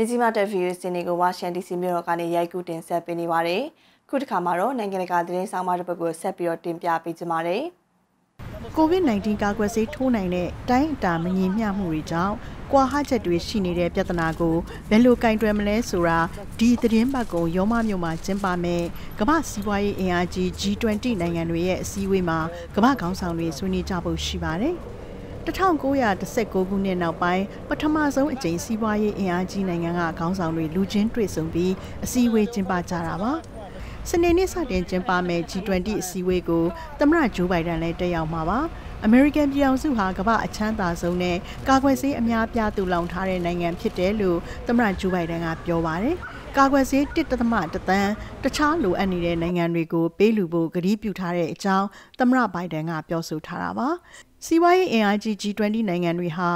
မြစီမတက် VOC တွေကိုဝါရှင် DC မြို့တော်ကနေရိုက်ကူးတင်ဆက်ပေးနေပါတယ်။ခုတစ်ခါမှာတော့နိုင်ငံတကာသတင်းဆောင်မတစ်ပုဒ်ကိုဆက်ပြီးတော့တင်ပြပေးကြပါမယ်။ COVID-19 ကာကွယ်ဆေးထိုးနိုင်တဲ့တိုင်းအတာမငြိမ်မျှမှုတွေကြောင့်ကွာဟချက်တွေရှိနေတဲ့ပြဿနာကိုဘယ်လိုကင်တွယ်မလဲဆိုတာဒီသတင်းပတ်ကုံရောမမြို့မှာကျင်းပမယ်ကမ္ဘာစီးပွားရေးအင်အားကြီး G20 နိုင်ငံတွေရဲ့အစည်းအဝေးမှာကမ္ဘာခေါင်းဆောင်တွေဆွေးနွေးကြဖို့ရှိပါတယ်။1919ခုနှစ်နောက်ပိုင်းပထမဆုံးအကြိမ်စီးပွားရေးအင်အားကြီးနိုင်ငံကခေါင်းဆောင်တွေလူချင်းတွေ့ဆုံပြီးအစည်းအဝေးကျင်းပကြတာပါစနေနေ့စတင်ကျင်းပမယ့် G20 အစည်းအဝေးကိုသမရဂျိုးဘိုင်ဒန်လည်းတက်ရောက်မှာပါအမေရိကန်ပြည်ထောင်စုဟာကမ္ဘာအချမ်းသာဆုံးနဲ့ကာကွယ်ဆေးအများပြားတူလောင်ထားတဲ့နိုင်ငံဖြစ်တယ်လို့သမရဂျူဘိုင်ဒန်ကပြောပါတယ်။ကာကွယ်ဆေး1.1တန်တခြားလိုအပ်နေတဲ့နိုင်ငံတွေကို ပေးလူဖို့ကတိပြုထားတဲ့အကြောင်းသမရဘိုင်ဒန်ကပြောဆိုထားတာပါစီးပွားရေးအင်အားကြီး G20 နိုင်ငံတွေဟာ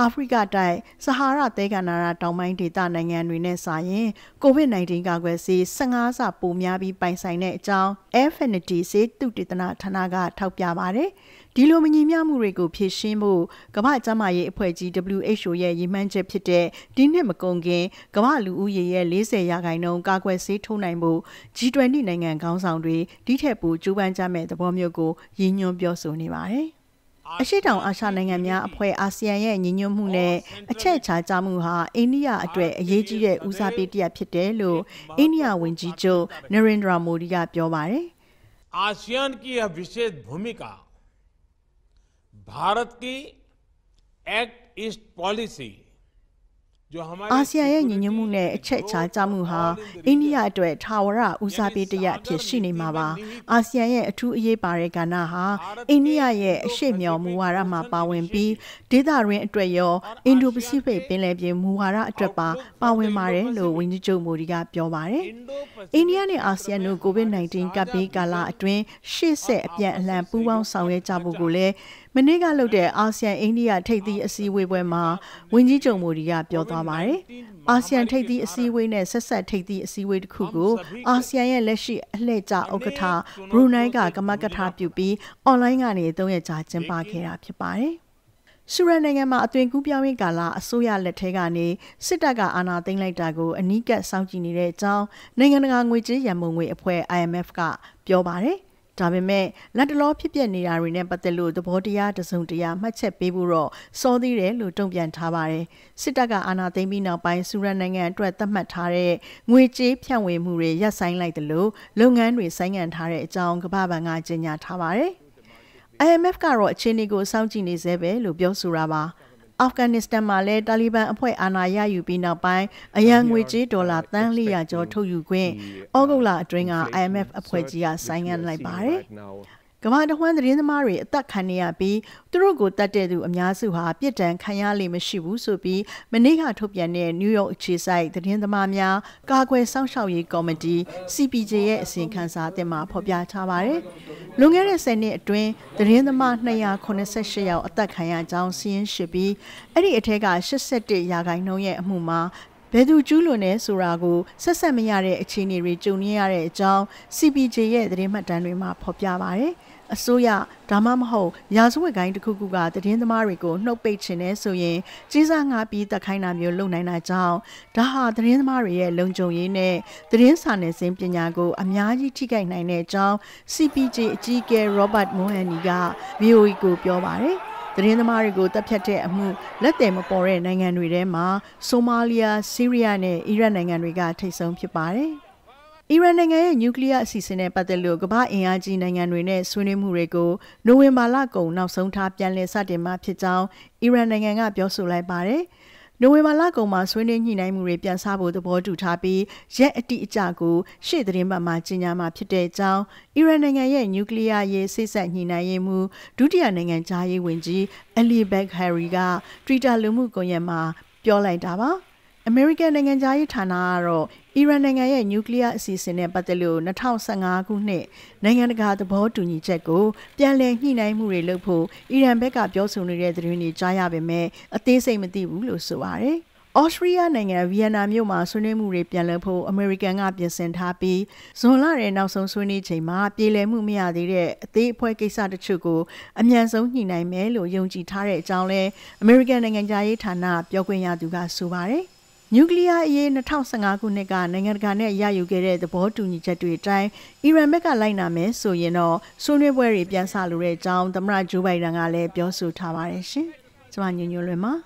အာဖရိကတိုက်ဆဟာရသဲကန္တာရတောင်ပိုင်းဒေသနိုင်ငံတွေနဲ့စာရင် COVID-19 ကာကွယ်ဆေး15ဆပိုများပြီးပိုင်ဆိုင်တဲ့အကြောင်း Affinity ဆေးသုတေသနဌာနကထောက်ပြပါတယ်။ဒီလိုမညီမျှမှုတွေကိုဖြေရှင်းဖို့ကမ္ဘာ့ကျန်းမာရေးအဖွဲ့ကြီး WHO ရဲ့ရည်မှန်းချက်ဖြစ်တဲ့ဒီနှစ်မကုန်ခင်ကမ္ဘာလူဦးရေရဲ့40ရာခိုင်နှုန်းကာကွယ်ဆေးထိုးနိုင်ဖို့ G20 နိုင်ငံခေါင်းဆောင်တွေဒီထက်ပိုကြိုးပမ်းကြမဲ့သဘောမျိုးကိုရည်ညွှန်းပြောဆိုနေပါတယ်။အရှိတောင်အာရှနိုင်ငံများအဖွဲ့အာဆီယံရဲ့ညီညွတ်မှုနဲ့အချက်ချာကြမှုဟာအိန္ဒိယအတွက်အရေးကြီးတဲ့ဦးစားပေးတစ်ရပ်ဖြစ်တယ်လို့အိန္ဒိယဝန်ကြီးချုပ်နရင်ဒရာမိုဒီကပြောပါတယ်။အာဆီယံရဲ့ विशेष भूमिका भारत की act east policy အာဆီယံရဲ့ညီညွတ်မှုနဲ့အချက်အခြားကြမှုဟာအိန္ဒိယအတွက်ထာဝရဦးစားပေးတစ်ရပ်အဖြစ်ရှိနေမှာပါ။အာဆီယံရဲ့အထူးအရေးပါတဲ့ကဏ္ဍဟာအိန္ဒိယရဲ့အရှိမျောမူဝါဒမှာပါဝင်ပြီးဒေသတွင်းအတွက်ရောအင်ဒိုပစိဖိတ်ပင်လယ်ပြင်မူဝါဒအတွက်ပါပါဝင်ပါတယ်လို့ဝန်ကြီးချုပ်မိုဒီကပြောပါတယ်။အိန္ဒိယနဲ့အာဆီယံတို့ကိုဗစ် -19 ကပ်ဘေးကာလအတွင်းရှေ့ဆက်အပြန်အလှန်ပူးပေါင်းဆောင်ရွက်ကြဖို့ကိုလည်းမနေ့ကလုပ်တဲ့အာဆီယံအိန္ဒိယထိပ်သီးအစည်းအဝေးပွဲမှာဝန်ကြီးချုပ်မိုဒီကပြောသွားပါတယ်။အာဆီယံထိပ်သီးအစည်းအဝေးနဲ့ဆက်ဆက်ထိပ်သီးအစည်းအဝေးတစ်ခုကိုအာဆီယံရဲ့လက်ရှိအလှည့်ကျဥက္ကဋ္ဌဘရူနိုင်းကကမကထပြုပြီးအွန်လိုင်းကနေ၃ရက်ကြာကျင်းပခဲ့တာဖြစ်ပါတယ်။ဆူရန်နိုင်ငံမှာအသွင်ကူးပြောင်းရေးကာလအစိုးရလက်ထက်ကနေစစ်တပ်ကအာဏာသိမ်းလိုက်တာကိုအနီးကပ်စောင့်ကြည့်နေတဲ့အကြောင်းနိုင်ငံတကာငွေကြေးရန်ပုံငွေအဖွဲ့ IMF ကပြောပါတယ်။ဒါပေမဲ့လက်တလောဖြစ်ပျက်နေတာတွေနဲ့ပတ်သက်လို့သဘောတရားတစုံတရာမှတ်ချက်ပေးဖို့တော့စောသေးတယ်လို့တုံ့ပြန်ထားပါတယ်စစ်တပ်ကအာဏာသိမ်းပြီးနောက်ပိုင်းဆူရန်နိုင်ငံအတွက်သတ်မှတ်ထားတဲ့ငွေကြေးဖြန့်ဝေမှုတွေရပ်ဆိုင်းလိုက်တယ်လို့လုပ်ငန်းတွေဆိုင်းငံ့ထားတဲ့အကြောင်းကမ္ဘာ့ဘဏ်ကကြေညာထားပါတယ် IMF ကတော့အခြေအနေကိုစောင့်ကြည့်နေသေးပဲလို့ပြောဆိုတာပါ။အာဖဂန်နစ္စတန်မှာလည်းတာလီဘန်အဖွဲ့အာဏာရယူပြီးနောက်ပိုင်းအရန်ငွေကြေးဒေါ်လာတန်း400ကျော်ထုတ်ယူခွင့်ဩဂုတ်လအတွင်းက IMF အဖွဲ့ကြီးကဆိုင်းငံ့လိုက်ပါတယ်ကမ္ဘာတဝန်းသတင်းသမားတွေအသက်ခံနေရပြီးသူတို့ကိုတတ်တဲ့သူအများစုဟာပြစ်ဒဏ်ခံရလိမ့်မရှိဘူးဆိုပြီးမနေ့ကထုတ်ပြန်တဲ့နယူးယောက်အခြေစိုက်သတင်းသမားများကာကွယ်စောင့်ရှောက်ရေးကော်မတီ CPJ ရဲ့အစီရင်ခံစာအသစ်မှာဖော်ပြထားပါတယ်။လွန်ခဲ့တဲ့10နှစ်အတွင်းသတင်းသမား288ယောက်အသက်ခံရကြောင်းစီးရင်ရှိပြီးအဲ့ဒီအထက်က87ရာခိုင်နှုန်းရဲ့အမှုမှာဘယ်သူကျူးလွန်နေဆိုတာကိုဆက်ဆက်မရတဲ့အခြေအနေတွေကြုံရတဲ့အကြောင်း CPJ ရဲ့သတင်းမှတ်တမ်းတွေမှာဖော်ပြပါဗျာ။အစိုးရဒါမှမဟုတ်ရာဇဝတ်ကိုင်းတစ်ခုခုကတည်င်းသမားတွေကိုနှုတ်ပိတ်ခြင်းနဲ့ဆိုရင်ကြီးစားငါပြီးတက်ခိုင်းတာမျိုးလုပ်နိုင်တာကြောင့်ဒါဟာတည်င်းသမားတွေရဲ့လုံခြုံရေးနဲ့တည်င်းစာနယ်ဇင်းပညာကိုအများကြီးထိခိုက်နိုင်တဲ့အကြောင်း CPJ အကြီးအကဲ Robert Mohaney က VOE ကိုပြောပါတယ်သတင်းသမားတွေကိုတပ်ဖြတ်တဲ့အမှုလက်တယ်မပေါ်တဲ့နိုင်ငံတွေထဲမှာဆိုမာလီယာ၊ဆီးရီးယားနဲ့အီရတ်နိုင်ငံတွေက ထိတ်ဆုံးဖြစ်ပါတယ်။အီရန်နိုင်ငံရဲ့နျူကလ িয়ার အစီအစဉ်နဲ့ပတ်သက်လို့ကမ္ဘာအင်အားကြီးနိုင်ငံတွေနဲ့ဆွေးနွေးမှုတွေကိုနိုဝင်ဘာလကုန်နောက်ဆုံးထားပြန်လည်စတင်မှာဖြစ်ကြောင်းအီရန်နိုင်ငံကပြောဆိုလိုက်ပါတယ်။နိုဝင်ဘာလကုန်မှာဆွေးနွေးညှိနှိုင်းမှုတွေပြန်ဆဖို့သဘောတူထားပြီးရက်အတိအကျကိုရှေ့သတင်းပတ်မှာကြေညာမှာဖြစ်တဲ့အကြောင်းအီရန်နိုင်ငံရဲ့နျူကလ িয়ার ရေးစိတ်ဆက်ညှိနှိုင်းရေးမှုဒုတိယနိုင်ငံသားရေးဝန်ကြီးအလီဘက်ဟာရီက Twitter လူမှုကွန်ရက်မှာပြောလိုက်တာပါ။အမေရိကန်နိုင်ငံသားရေးဌာနကတော့အီရန်နိုင်ငံရဲ့နျူကလ িয়ার အစီအစဉ်နဲ့ပတ်သက်လို့2015ခုနှစ်နိုင်ငံတကာသဘောတူညီချက်ကိုပြန်လည်ညှိနှိုင်းမှုတွေလုပ်ဖို့အီရန်ဘက်ကပြောဆိုနေတဲ့သတင်းတွေကြားရပေမဲ့အသေးစိတ်မသိဘူးလို့ဆိုပါတယ်။ဩစတြီးယားနိုင်ငံဗီယက်နမ်မြို့မှာဆွေးနွေးမှုတွေပြန်လည်ဖို့အမေရိကန်ကပြင်ဆင်ထားပြီးဇွန်လရဲ့နောက်ဆုံးဆွေးနွေးချိန်မှာပြည်လည်မှုမရသေးတဲ့အသေးအဖွဲကိစ္စတချို့ကိုအမြန်ဆုံးညှိနှိုင်းမယ်လို့ယုံကြည်ထားတဲ့အကြောင်းလဲအမေရိကန်နိုင်ငံသားရေးဌာနပြောခွင့်ရသူကဆိုပါတယ်။နျူကလ িয়ার အရေး2015ခုနှစ်ကနိုင်ငံတကာနဲ့ရယူခဲ့တဲ့သဘောတူညီချက်တွေအတိုင်းအီရန်ဘက်ကလိုက်နာမယ်ဆိုရင်တော့ဆွေးနွေးပွဲတွေပြန်ဆလိုတဲ့အကြောင်းသမ္မတဂျိုးဘိုင်ဒန်ကလည်းပြောဆိုထားပါတယ်ရှင်။ကျွန်မညညလွင်ပါ။